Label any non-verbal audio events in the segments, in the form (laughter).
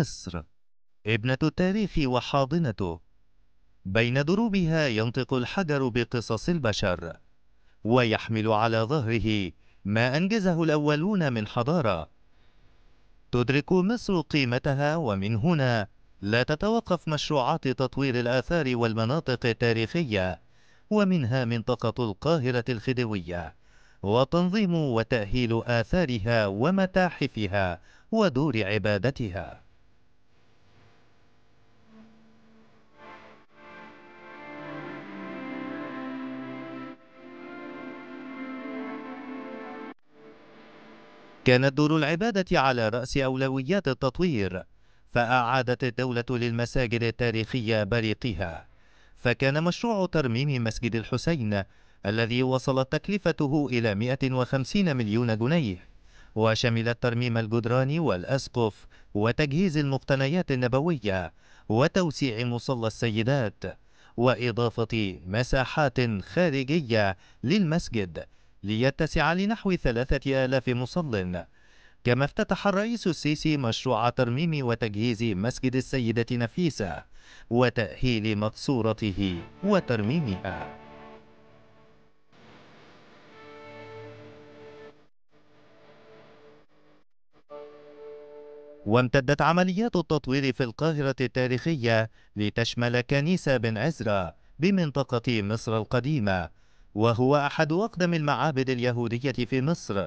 مصر ابنة التاريخ وحاضنته بين دروبها ينطق الحجر بقصص البشر ويحمل على ظهره ما أنجزه الأولون من حضارة تدرك مصر قيمتها ومن هنا لا تتوقف مشروعات تطوير الآثار والمناطق التاريخية ومنها منطقة القاهرة الخديوية وتنظيم وتأهيل آثارها ومتاحفها ودور عبادتها كانت دور العبادة على رأس أولويات التطوير فأعادت الدولة للمساجد التاريخية بريقها فكان مشروع ترميم مسجد الحسين الذي وصلت تكلفته إلى 150 مليون جنيه وشمل الترميم الجدران والأسقف وتجهيز المقتنيات النبوية وتوسيع مصلى السيدات وإضافة مساحات خارجية للمسجد ليتسع لنحو ثلاثة آلاف مصل كما افتتح الرئيس السيسي مشروع ترميم وتجهيز مسجد السيدة نفيسة وتأهيل مقصورته وترميمها وامتدت عمليات التطوير في القاهرة التاريخية لتشمل كنيسة بن عزرة بمنطقة مصر القديمة وهو أحد أقدم المعابد اليهودية في مصر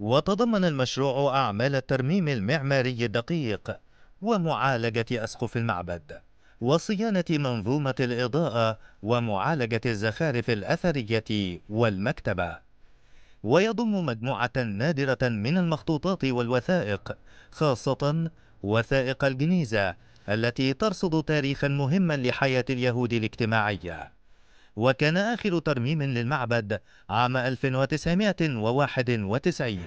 وتضمن المشروع أعمال الترميم المعماري الدقيق ومعالجة أسقف المعبد وصيانة منظومة الإضاءة ومعالجة الزخارف الأثرية والمكتبة ويضم مجموعة نادرة من المخطوطات والوثائق خاصة وثائق الجنيزة التي ترصد تاريخا مهما لحياة اليهود الاجتماعية وكان آخر ترميم للمعبد عام 1991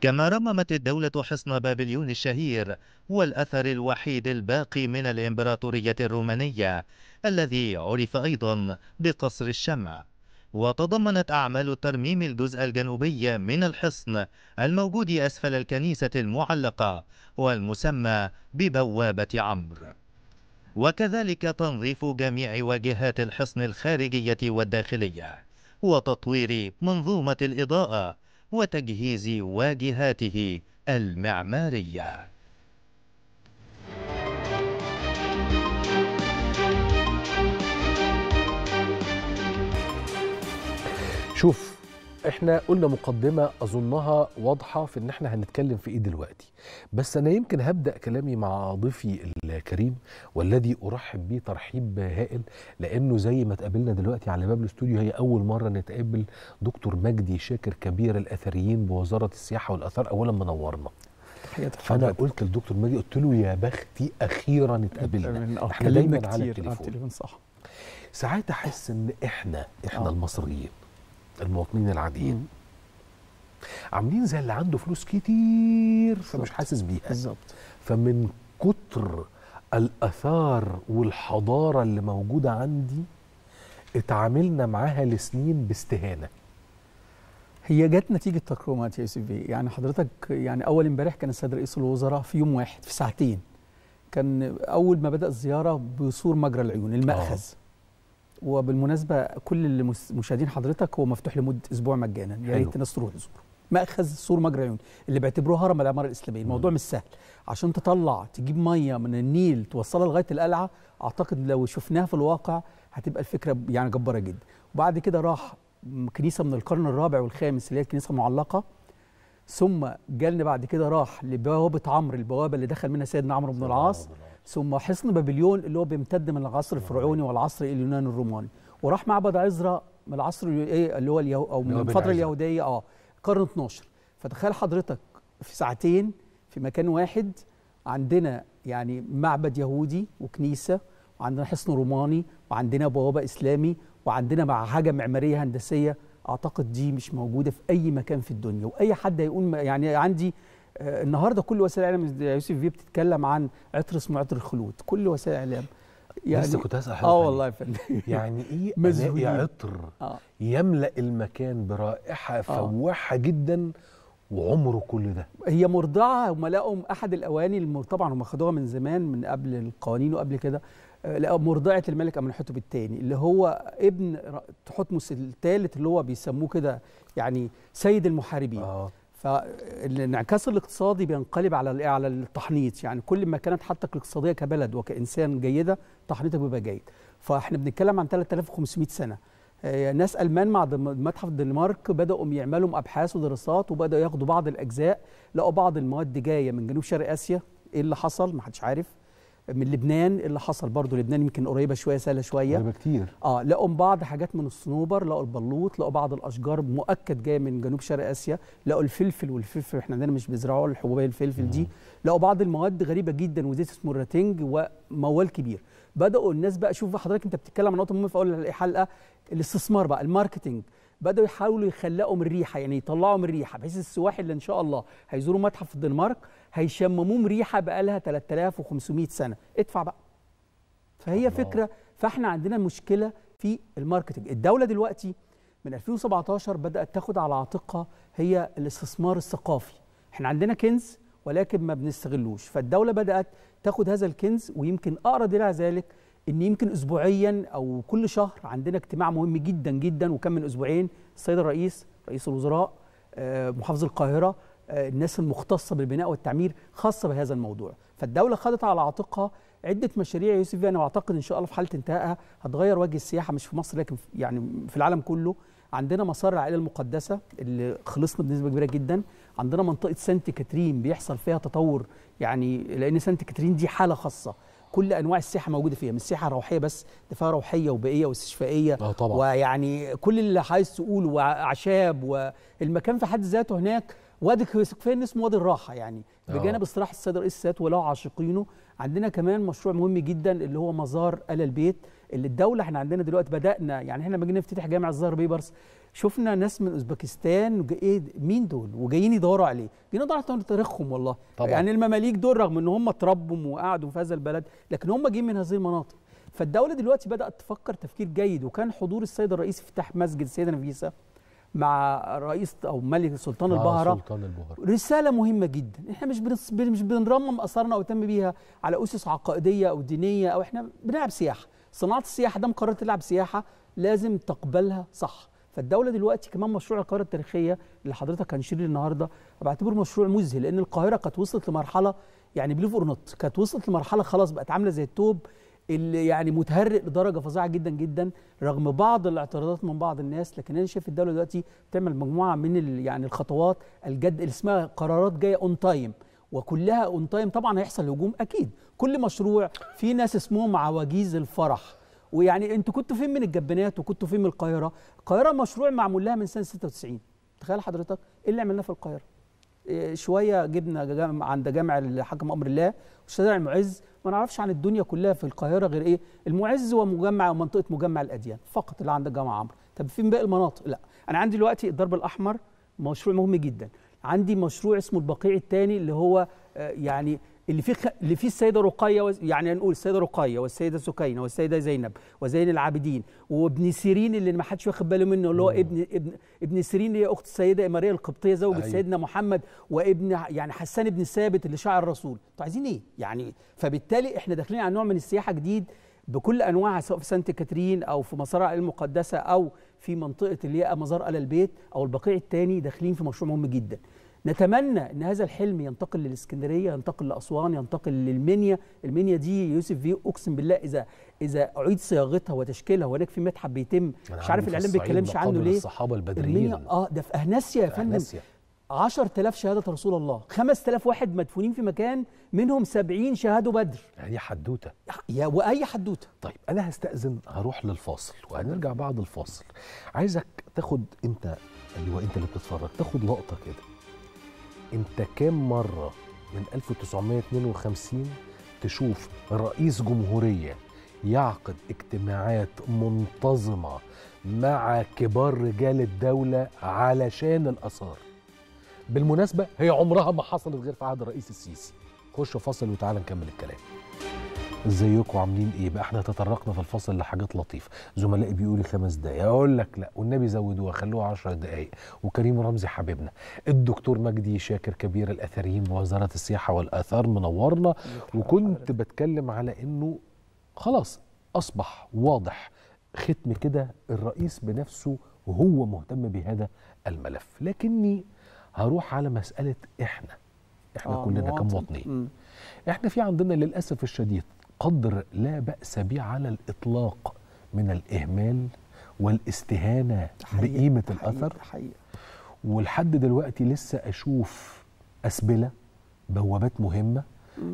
كما رممت الدولة حصن بابليون الشهير والأثر الوحيد الباقي من الإمبراطورية الرومانية الذي عرف أيضا بقصر الشمع وتضمنت أعمال ترميم الجزء الجنوبي من الحصن الموجود أسفل الكنيسة المعلقة والمسمى ببوابة عمرو وكذلك تنظيف جميع واجهات الحصن الخارجية والداخلية وتطوير منظومة الإضاءة وتجهيز واجهاته المعمارية شوف احنا قلنا مقدمة أظنها واضحة في إن احنا هنتكلم في إيه دلوقتي بس أنا يمكن هبدأ كلامي مع ضيفي الكريم والذي أرحب به ترحيب هائل لأنه زي ما اتقابلنا دلوقتي على باب الاستوديو هي أول مرة نتقابل دكتور مجدي شاكر كبير الأثريين بوزارة السياحة والآثار أولا منورنا فانا قلت للدكتور مجدي قلت له يا بختي اخيرا اتقابلنا احنا دايما على التليفون, صح ساعات احس ان احنا احنا آه. المصريين المواطنين العاديين عاملين زي اللي عنده فلوس كتير فمش حاسس بيها بالظبط فمن كتر الاثار والحضاره اللي موجوده عندي اتعاملنا معاها لسنين باستهانه هي جت نتيجه تكرمات يا سيدي يعني حضرتك يعني اول امبارح كان السيد رئيس الوزراء في يوم واحد في ساعتين كان اول ما بدا الزياره بصور مجرى العيون الماخذ آه. وبالمناسبه كل اللي مشاهدين حضرتك هو مفتوح لمده اسبوع مجانا يا ريت الناس تروح تزوره مأخذ سور مجرى عيون اللي بيعتبروه هرم العماره الاسلاميه الموضوع مش سهل عشان تطلع تجيب ميه من النيل توصلها لغايه القلعه اعتقد لو شفناها في الواقع هتبقى الفكره يعني جباره جدا وبعد كده راح كنيسه من القرن الرابع والخامس اللي هي الكنيسه المعلقه ثم جالنا بعد كده راح لبوابه عمرو البوابه اللي دخل منها سيدنا عمرو بن العاص ثم حصن بابليون اللي هو بيمتد من العصر الفرعوني والعصر اليوناني الروماني وراح معبد عزرا من العصر إيه، اللي هو اليهو او من الفتره اليهوديه اه القرن 12 فتخيل حضرتك في ساعتين في مكان واحد عندنا يعني معبد يهودي وكنيسه وعندنا حصن روماني وعندنا بوابه اسلامي وعندنا مع حاجه معماريه هندسيه اعتقد دي مش موجوده في اي مكان في الدنيا واي حد هيقول يعني عندي آه، النهارده كل وسائل الاعلام يا يوسف في بتتكلم عن عطر اسمه عطر الخلود كل وسائل الاعلام يعني لسه كنت هسأل اه والله يا فندم يعني ايه (laughs) يا عطر آه. يملا المكان برائحه آه. فواحه آه. جدا وعمره كل ده هي مرضعه هم لقوا احد الاواني طبعا هم خدوها من زمان من قبل القوانين وقبل كده آه، لقوا مرضعه الملك امنحتب الثاني اللي هو ابن تحتمس الثالث اللي هو بيسموه كده يعني سيد المحاربين آه. فالانعكاس الاقتصادي بينقلب على على التحنيط يعني كل ما كانت حالتك الاقتصاديه كبلد وكانسان جيده تحنيطك بيبقى جيد فاحنا بنتكلم عن 3500 سنه آه، ناس المان مع متحف الدنمارك بداوا يعملوا ابحاث ودراسات وبداوا ياخدوا بعض الاجزاء لقوا بعض المواد جايه من جنوب شرق اسيا ايه اللي حصل ما حدش عارف من لبنان اللي حصل برضه لبنان يمكن قريبه شويه سهله شويه قريبه كتير اه لقوا بعض حاجات من الصنوبر لقوا البلوط لقوا بعض الاشجار مؤكد جايه من جنوب شرق اسيا لقوا الفلفل والفلفل احنا عندنا مش بيزرعوا الحبوبيه الفلفل دي لقوا بعض المواد غريبه جدا وزيت اسمه الراتنج وموال كبير بداوا الناس بقى شوف حضرتك انت بتتكلم عن نقطه مهمه في اول الحلقه الاستثمار بقى الماركتنج بداوا يحاولوا يخلقوا من الريحه يعني يطلعوا من الريحه بحيث السواح اللي ان شاء الله هيزوروا متحف الدنمارك هيشمموهم ريحه بقالها 3500 سنه ادفع بقى فهي الله. فكره فاحنا عندنا مشكله في الماركتنج الدوله دلوقتي من 2017 بدات تاخد على عاتقها هي الاستثمار الثقافي احنا عندنا كنز ولكن ما بنستغلوش فالدوله بدات تاخد هذا الكنز ويمكن اقرب الى ذلك ان يمكن اسبوعيا او كل شهر عندنا اجتماع مهم جدا جدا وكان من اسبوعين السيد الرئيس رئيس الوزراء آه، محافظ القاهره آه، الناس المختصه بالبناء والتعمير خاصه بهذا الموضوع فالدوله خدت على عاتقها عده مشاريع يوسف فيها يعني انا اعتقد ان شاء الله في حاله انتهائها هتغير وجه السياحه مش في مصر لكن يعني في العالم كله عندنا مسار العائله المقدسه اللي خلصنا بنسبه كبيره جدا عندنا منطقه سانت كاترين بيحصل فيها تطور يعني لان سانت كاترين دي حاله خاصه كل انواع السياحه موجوده فيها من السياحه الروحيه بس ده فيها روحيه وبيئيه واستشفائيه آه طبعا ويعني كل اللي عايز تقوله واعشاب والمكان في حد ذاته هناك وادي كفايه اسمه وادي الراحه يعني آه. بجانب استراحه السيد رئيس السادات ولو عاشقينه عندنا كمان مشروع مهم جدا اللي هو مزار ال البيت اللي الدوله احنا عندنا دلوقتي بدانا يعني احنا لما جينا نفتتح جامع الزهر بيبرس شفنا ناس من اوزبكستان ايه مين دول وجايين يدوروا عليه جينا ندور على تاريخهم والله طبعا. يعني المماليك دول رغم ان هم تربوا وقعدوا في هذا البلد لكن هم جايين من هذه المناطق فالدوله دلوقتي بدات تفكر تفكير جيد وكان حضور السيد الرئيس في افتتاح مسجد سيدنا فيسا مع رئيس او ملك سلطان البهره سلطان البهره رساله مهمه جدا احنا مش مش بنرمم اثارنا او تم بيها على اسس عقائديه او دينيه او احنا بنلعب سياحه صناعه السياحه دام قررت تلعب سياحه لازم تقبلها صح فالدوله دلوقتي كمان مشروع القاهره التاريخيه اللي حضرتك هنشير ليه النهارده بعتبره مشروع مذهل لان القاهره كانت وصلت لمرحله يعني بليف اور نوت كانت وصلت لمرحله خلاص بقت عامله زي التوب اللي يعني متهرئ لدرجه فظيعه جدا جدا رغم بعض الاعتراضات من بعض الناس لكن انا شايف الدوله دلوقتي بتعمل مجموعه من يعني الخطوات الجد اللي اسمها قرارات جايه اون تايم وكلها اون تايم طبعا هيحصل هجوم اكيد كل مشروع في ناس اسمهم عواجيز الفرح ويعني انتوا كنتوا فين من الجبنات وكنتوا فين من القاهره القاهره مشروع معمول لها من سنه 96 تخيل حضرتك ايه اللي عملناه في القاهره شويه جبنا عند جامع الحاكم امر الله وشارع المعز ما نعرفش عن الدنيا كلها في القاهره غير ايه المعز ومجمع ومنطقه مجمع الاديان فقط اللي عند جامع عمرو طب فين باقي المناطق لا انا عندي دلوقتي الضرب الاحمر مشروع مهم جدا عندي مشروع اسمه البقيع الثاني اللي هو آه، يعني اللي فيه اللي فيه السيده رقيه و... يعني هنقول السيده رقيه والسيده سكينه والسيده زينب وزين العابدين وابن سيرين اللي ما حدش واخد باله منه اللي هو ابن ابن ابن سيرين اللي هي اخت السيده ماريا القبطيه زوجة أيوه. سيدنا محمد وابن يعني حسان بن ثابت اللي شعر الرسول انتوا عايزين ايه يعني فبالتالي احنا داخلين على نوع من السياحه جديد بكل انواعها سواء في سانت كاترين او في مصارع المقدسه او في منطقه اللي هي مزار ال البيت او البقيع الثاني داخلين في مشروع مهم جدا نتمنى ان هذا الحلم ينتقل للاسكندريه ينتقل لاسوان ينتقل للمنيا المنيا دي يوسف في اقسم بالله اذا اذا اعيد صياغتها وتشكيلها وهناك في متحف بيتم مش عارف الاعلام ما بيتكلمش عنه ليه الصحابه البدريين اه ده في اهناسيا يا فندم 10000 شهادة رسول الله 5000 واحد مدفونين في مكان منهم 70 شهادة بدر يعني حدوتة يا وأي حدوتة طيب أنا هستأذن هروح للفاصل وهنرجع بعد الفاصل عايزك تاخد أنت أيوة أنت اللي بتتفرج تاخد لقطة كده انت كام مره من 1952 تشوف رئيس جمهوريه يعقد اجتماعات منتظمه مع كبار رجال الدوله علشان الاثار بالمناسبه هي عمرها ما حصلت غير في عهد الرئيس السيسي خشوا فصل وتعالى نكمل الكلام ازيكم عاملين ايه بقى احنا تطرقنا في الفصل لحاجات لطيفه زملائي بيقولوا لي خمس دقايق اقول لك لا والنبي زودوها خلوها 10 دقايق وكريم رمزي حبيبنا الدكتور مجدي شاكر كبير الاثريين بوزاره السياحه والاثار منورنا وكنت بتكلم على انه خلاص اصبح واضح ختم كده الرئيس بنفسه وهو مهتم بهذا الملف لكني هروح على مساله احنا احنا آه كلنا كمواطنين احنا في عندنا للاسف الشديد قدر لا بأس به على الإطلاق من الإهمال والاستهانة حقيقة بقيمة حقيقة الأثر حقيقة ولحد دلوقتي لسه أشوف أسبلة بوابات مهمة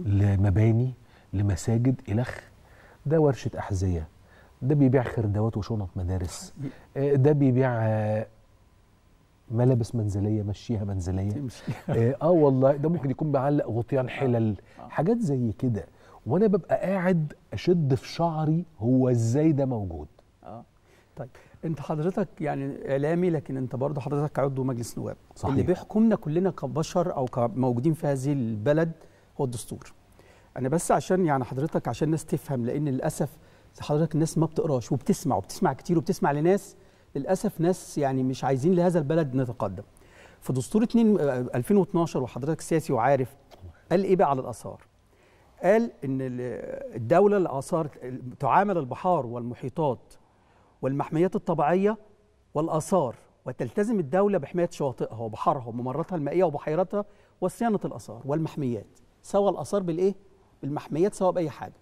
لمباني لمساجد إلخ ده ورشة أحذية ده بيبيع خردوات وشنط مدارس آه، ده بيبيع آه، ملابس منزليه مشيها منزليه آه،, اه والله ده ممكن يكون بيعلق غطيان حلل حاجات زي كده وانا ببقى قاعد اشد في شعري هو ازاي ده موجود اه طيب انت حضرتك يعني اعلامي لكن انت برضه حضرتك عضو مجلس نواب صحيح. اللي بيحكمنا كلنا كبشر او كموجودين في هذه البلد هو الدستور انا بس عشان يعني حضرتك عشان الناس تفهم لان للاسف حضرتك الناس ما بتقراش وبتسمع وبتسمع كتير وبتسمع لناس للاسف ناس يعني مش عايزين لهذا البلد نتقدم في دستور 2 2012 آه، آه، وحضرتك سياسي وعارف قال ايه بقى على الاثار قال ان الدوله اللي اثارت تعامل البحار والمحيطات والمحميات الطبيعيه والاثار وتلتزم الدوله بحمايه شواطئها وبحارها وممراتها المائيه وبحيرتها وصيانه الاثار والمحميات سواء الاثار بالايه بالمحميات سواء باي حاجه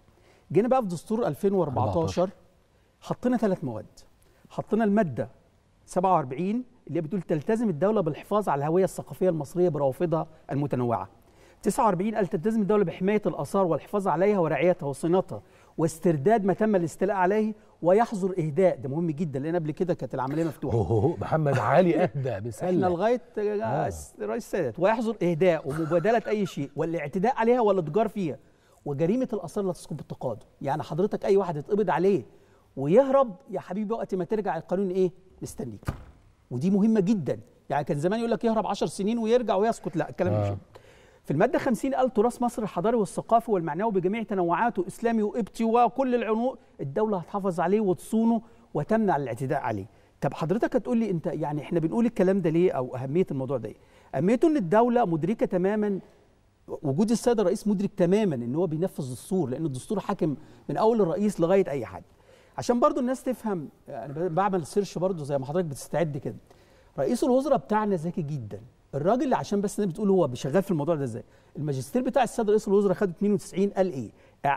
جينا بقى في دستور 2014 حطينا ثلاث مواد حطينا الماده 47 اللي بتقول تلتزم الدوله بالحفاظ على الهويه الثقافيه المصريه بروافدها المتنوعه 49 قال تلتزم الدولة بحماية الآثار والحفاظ عليها ورعايتها وصيانتها واسترداد ما تم الاستيلاء عليه ويحظر اهداء ده مهم جدا لان قبل كده كانت العمليه مفتوحه هو محمد علي اهدى (laughs) مثال احنا لغايه آه. آه، رئيس السادات ويحظر اهداء ومبادله اي شيء والاعتداء عليها والاتجار فيها وجريمه الاثار لا تسقط بالتقاضي يعني حضرتك اي واحد يتقبض عليه ويهرب يا حبيبي وقت ما ترجع القانون ايه مستنيك ودي مهمه جدا يعني كان زمان يقول لك يهرب 10 سنين ويرجع ويسقط لا الكلام آه. مش في المادة 50 قال تراث مصر الحضاري والثقافي والمعنوي بجميع تنوعاته إسلامي وإبتي وكل العنوق الدولة هتحافظ عليه وتصونه وتمنع الاعتداء عليه طب حضرتك هتقول لي انت يعني احنا بنقول الكلام ده ليه او اهميه الموضوع ده ايه؟ اهميته ان الدوله مدركه تماما وجود السيد الرئيس مدرك تماما ان هو بينفذ الدستور لان الدستور حاكم من اول الرئيس لغايه اي حد. عشان برضو الناس تفهم انا بعمل سيرش برضو زي ما حضرتك بتستعد كده. رئيس الوزراء بتاعنا ذكي جدا الراجل اللي عشان بس الناس بتقول هو شغال في الموضوع ده ازاي الماجستير بتاع الساده رئيس الوزراء خد 92 قال ايه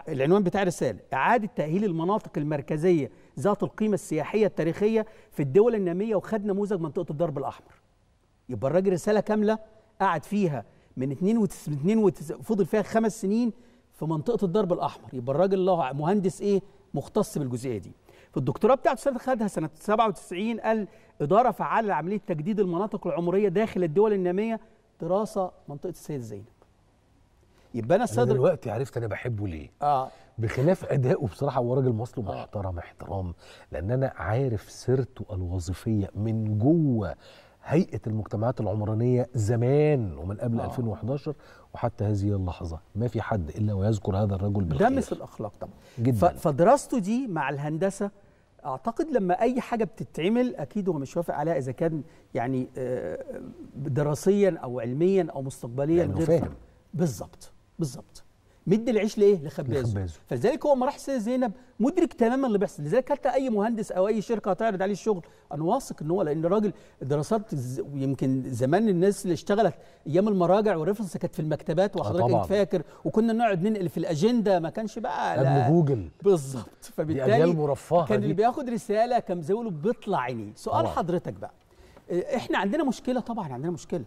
العنوان بتاع الرساله اعاده تاهيل المناطق المركزيه ذات القيمه السياحيه التاريخيه في الدول الناميه وخد نموذج منطقه الدرب الاحمر يبقى الراجل رساله كامله قعد فيها من 92 وتس... فضل فيها خمس سنين في منطقه الدرب الاحمر يبقى الراجل الله مهندس ايه مختص بالجزئيه دي في الدكتوراه بتاعته سنة خدها سنة 97 قال إدارة فعالة لعملية تجديد المناطق العمرية داخل الدول النامية دراسة منطقة السيد زينب يبقى أنا الصدر دلوقتي عرفت أنا بحبه ليه آه. بخلاف أدائه بصراحة هو راجل مصري آه. محترم احترام لأن أنا عارف سيرته الوظيفية من جوه هيئه المجتمعات العمرانيه زمان ومن قبل آه. 2011 وحتى هذه اللحظه ما في حد الا ويذكر هذا الرجل بالخير دمس الاخلاق طبعا جدا فدراسته دي مع الهندسه اعتقد لما اي حاجه بتتعمل اكيد هو مش وافق عليها اذا كان يعني آه، دراسيا او علميا او مستقبليا يعني غير فاهم بالظبط بالظبط مد العيش لايه لخبازه, لخبازه. فلذلك هو ما راحش زينب مدرك تماما اللي بيحصل لذلك حتى اي مهندس او اي شركه هتعرض عليه الشغل انا واثق ان هو لان راجل دراسات يمكن زمان الناس اللي اشتغلت ايام المراجع والريفرنس كانت في المكتبات آه، وحضرتك انت فاكر وكنا نقعد ننقل في الاجنده ما كانش بقى قبل جوجل بالظبط فبالتالي كان اللي بياخد رساله كان زي بيطلع عينيه سؤال طبعا. حضرتك بقى احنا عندنا مشكله طبعا عندنا مشكله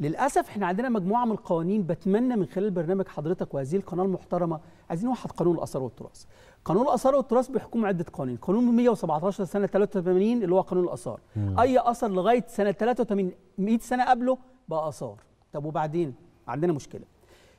للاسف احنا عندنا مجموعه من القوانين بتمنى من خلال برنامج حضرتك وهذه القناه المحترمه عايزين نوحد قانون الاثار والتراث. قانون الاثار والتراث بيحكم عده قوانين، قانون 117 سنه 83 اللي هو قانون الاثار. اي اثر لغايه سنه 83 100 سنه قبله بقى اثار. طب وبعدين عندنا مشكله.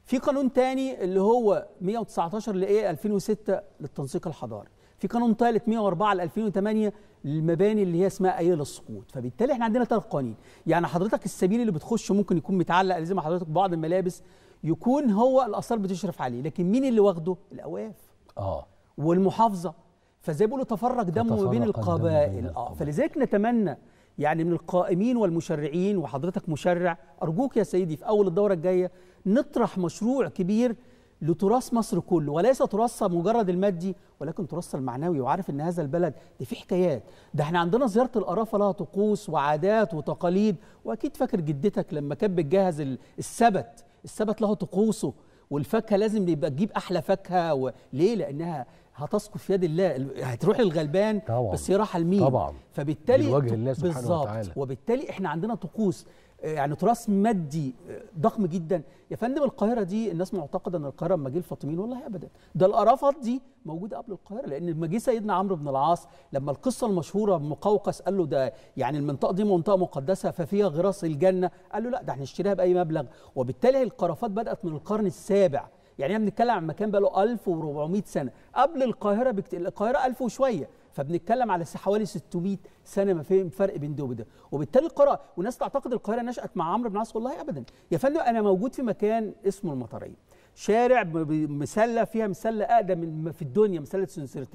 في قانون تاني اللي هو 119 ل 2006 إيه؟ للتنسيق الحضاري. في قانون ثالث 104 ل 2008 المباني اللي هي اسمها ايه للسقوط فبالتالي احنا عندنا ثلاث قوانين يعني حضرتك السبيل اللي بتخشه ممكن يكون متعلق لازم حضرتك ببعض الملابس يكون هو الاثار بتشرف عليه لكن مين اللي واخده الاواف اه والمحافظه فزي بيقولوا تفرق دمه بين القبائل اه فلذلك نتمنى يعني من القائمين والمشرعين وحضرتك مشرع ارجوك يا سيدي في اول الدوره الجايه نطرح مشروع كبير لتراث مصر كله وليس تراثها مجرد المادي ولكن تراثها المعنوي وعارف ان هذا البلد دي فيه حكايات ده احنا عندنا زياره القرافه لها طقوس وعادات وتقاليد واكيد فاكر جدتك لما كانت بتجهز السبت السبت له طقوسه والفاكهه لازم يبقى تجيب احلى فاكهه وليه ليه لانها هتسقط في يد الله هتروح للغلبان طبعا بس هي راحه لمين طبعا فبالتالي بالظبط وبالتالي احنا عندنا طقوس يعني تراث مادي آه، ضخم جدا يا فندم القاهره دي الناس معتقده ان القاهره جه الفاطميين والله ابدا ده القرافات دي موجوده قبل القاهره لان جه سيدنا عمرو بن العاص لما القصه المشهوره مقوقس قال له ده يعني المنطقه دي منطقه مقدسه ففيها غراس الجنه قال له لا ده هنشتريها باي مبلغ وبالتالي القرافات بدات من القرن السابع يعني احنا بنتكلم عن مكان بقى له 1400 سنه قبل القاهره بكت... القاهره 1000 وشويه فبنتكلم على حوالي 600 سنه ما فيهم فرق بين ده وده وبالتالي القراءه وناس تعتقد القاهره نشات مع عمرو بن عاص والله ابدا يا فندم انا موجود في مكان اسمه المطريه شارع مسله فيها مسله اقدم من في الدنيا مسله سنسره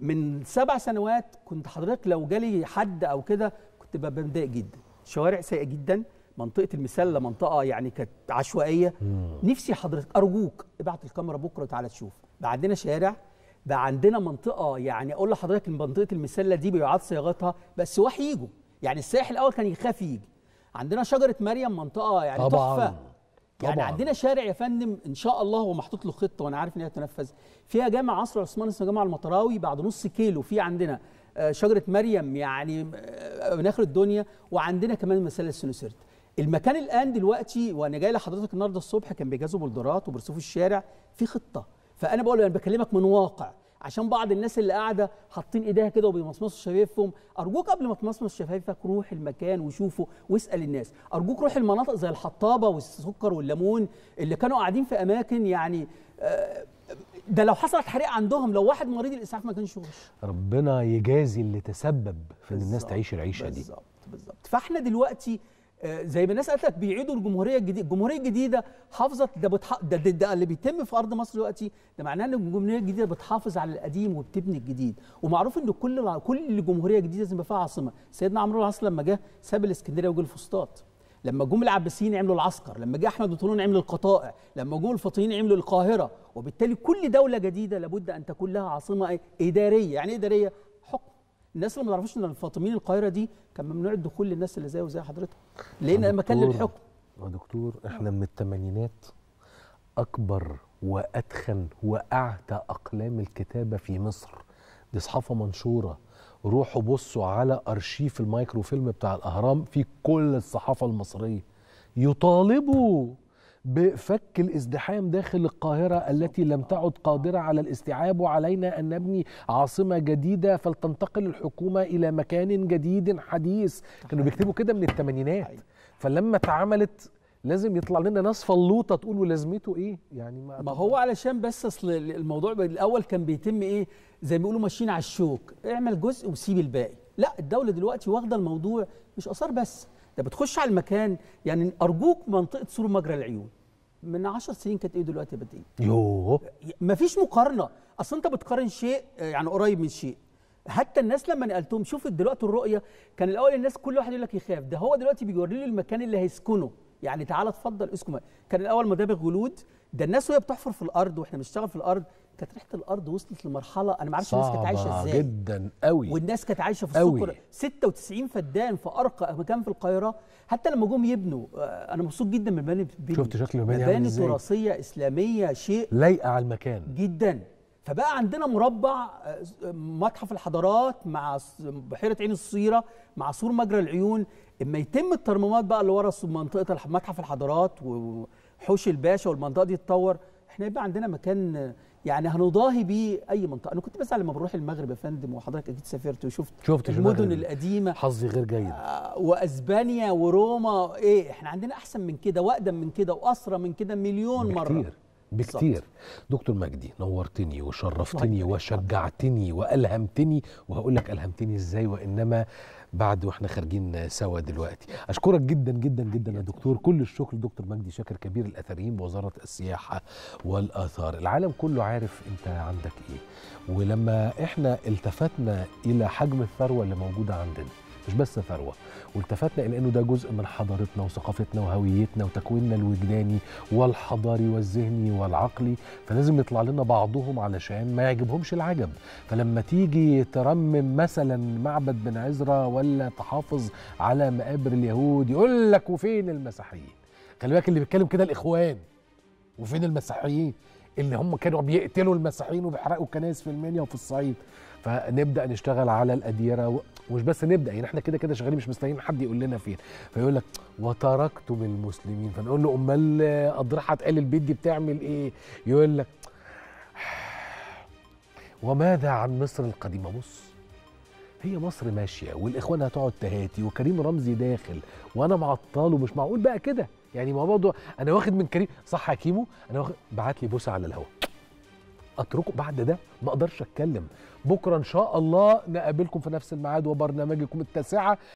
من سبع سنوات كنت حضرتك لو جالي حد او كده كنت بتضايق جدا شوارع سيئه جدا منطقه المسله منطقه يعني كانت عشوائيه مم. نفسي حضرتك ارجوك ابعت الكاميرا بكره تعالى تشوف بعدنا شارع بقى عندنا منطقه يعني اقول لحضرتك ان منطقه المسله دي بيعاد صياغتها بس وحي يجوا يعني السائح الاول كان يخاف يجي عندنا شجره مريم منطقه يعني تحفه يعني طبعا. عندنا شارع يا فندم ان شاء الله هو محطوط له خطه وانا عارف ان هي هتنفذ فيها جامع عصر عثمان اسمه جامع المطراوي بعد نص كيلو في عندنا آه، شجره مريم يعني من آه، اخر الدنيا وعندنا كمان مسله السنوسرت المكان الان دلوقتي وانا جاي لحضرتك النهارده الصبح كان بيجهزوا بولدرات وبيرصفوا الشارع في خطه فانا بقول انا بكلمك من واقع عشان بعض الناس اللي قاعده حاطين ايديها كده وبيمصمصوا شفايفهم ارجوك قبل ما تمصمص شفايفك روح المكان وشوفه واسال الناس ارجوك روح المناطق زي الحطابه والسكر والليمون اللي كانوا قاعدين في اماكن يعني آه، ده لو حصلت حريق عندهم لو واحد مريض الاسعاف ما كانش يروح ربنا يجازي اللي تسبب في ان الناس تعيش العيشه بالزبط دي بالظبط بالظبط فاحنا دلوقتي آه، زي ما الناس قالت لك بيعيدوا الجمهوريه الجديده، الجمهوريه الجديده حافظت ده, بتح... ده, ده, ده اللي بيتم في ارض مصر دلوقتي ده معناه ان الجمهوريه الجديده بتحافظ على القديم وبتبني الجديد، ومعروف ان كل كل جمهوريه جديده لازم يبقى فيها عاصمه، سيدنا عمرو العاص لما جه ساب الاسكندريه وجه الفسطاط، لما جم العباسيين عملوا العسكر، لما جه احمد بن عملوا القطائع، لما جم الفاطميين عملوا القاهره، وبالتالي كل دوله جديده لابد ان تكون لها عاصمه اداريه، يعني إيه اداريه الناس اللي ما تعرفوش ان الفاطميين القاهره دي كان ممنوع الدخول للناس اللي زي وزي حضرتك لان لما كان للحكم يا دكتور احنا من الثمانينات اكبر واتخن واعتى اقلام الكتابه في مصر دي صحافه منشوره روحوا بصوا على ارشيف المايكروفيلم بتاع الاهرام في كل الصحافه المصريه يطالبوا بفك الازدحام داخل القاهرة التي لم تعد قادرة على الاستيعاب وعلينا أن نبني عاصمة جديدة فلتنتقل الحكومة إلى مكان جديد حديث كانوا بيكتبوا كده من الثمانينات فلما اتعملت لازم يطلع لنا ناس فلوطه تقول ولازمته ايه يعني ما, ما هو علشان بس اصل الموضوع الاول كان بيتم ايه زي ما بيقولوا ماشيين على الشوك اعمل جزء وسيب الباقي لا الدوله دلوقتي واخده الموضوع مش اثار بس ده بتخش على المكان يعني ارجوك منطقه سور مجرى العيون من 10 سنين كانت ايه دلوقتي بقت ايه؟ يوه مفيش مقارنه اصل انت بتقارن شيء يعني قريب من شيء حتى الناس لما نقلتهم شوف دلوقتي الرؤيه كان الاول الناس كل واحد يقول لك يخاف ده هو دلوقتي بيوري له المكان اللي هيسكنه يعني تعالى اتفضل اسكن كان الاول مدابغ جلود ده الناس وهي بتحفر في الارض واحنا بنشتغل في الارض كانت ريحه الارض وصلت لمرحله انا ما اعرفش الناس كانت عايشه ازاي جدا قوي والناس كانت عايشه في السكر 96 فدان في ارقى مكان في القاهره حتى لما جم يبنوا آه، انا مبسوط جدا من المباني شفت شكل المباني مباني تراثيه اسلاميه شيء لايقه على المكان جدا فبقى عندنا مربع آه، متحف الحضارات مع بحيره عين الصيره مع سور مجرى العيون اما يتم الترميمات بقى اللي ورا منطقه متحف الحضارات وحوش الباشا والمنطقه دي تتطور احنا يبقى عندنا مكان آه، يعني هنضاهي بيه اي منطقه انا كنت بسال لما بروح المغرب يا فندم وحضرتك اكيد سافرت وشفت شفت المدن المغرب. القديمه حظي غير جيد آه واسبانيا وروما ايه احنا عندنا احسن من كده واقدم من كده واسرى من كده مليون بكتير. مره بكتير بالزبط. دكتور مجدي نورتني وشرفتني وشجعتني والهمتني وهقول لك الهمتني ازاي وانما بعد واحنا خارجين سوا دلوقتي اشكرك جدا جدا جدا يا دكتور كل الشكر دكتور مجدي شاكر كبير الاثريين بوزاره السياحه والاثار العالم كله عارف انت عندك ايه ولما احنا التفتنا الى حجم الثروه اللي موجوده عندنا مش بس ثروه والتفتنا الى انه ده جزء من حضارتنا وثقافتنا وهويتنا وتكويننا الوجداني والحضاري والذهني والعقلي فلازم يطلع لنا بعضهم علشان ما يعجبهمش العجب فلما تيجي ترمم مثلا معبد بن عزرة ولا تحافظ على مقابر اليهود يقول لك وفين المسيحيين خلي بالك اللي بيتكلم كده الاخوان وفين المسيحيين اللي هم كانوا بيقتلوا المسيحيين وبيحرقوا الكنائس في المنيا وفي الصعيد فنبدا نشتغل على الاديره ومش بس نبدا يعني احنا كده كده شغالين مش مستنيين حد يقول لنا فين فيقول لك وتركتم المسلمين فنقول له امال اضرحه قال البيت دي بتعمل ايه يقول لك وماذا عن مصر القديمه بص هي مصر ماشيه والاخوان هتقعد تهاتي وكريم رمزي داخل وانا معطل ومش معقول بقى كده يعني ما برضو انا واخد من كريم صح يا كيمو انا واخد بعت لي بوسه على الهواء اتركه بعد ده ما اقدرش اتكلم بكره ان شاء الله نقابلكم في نفس الميعاد وبرنامجكم التاسعه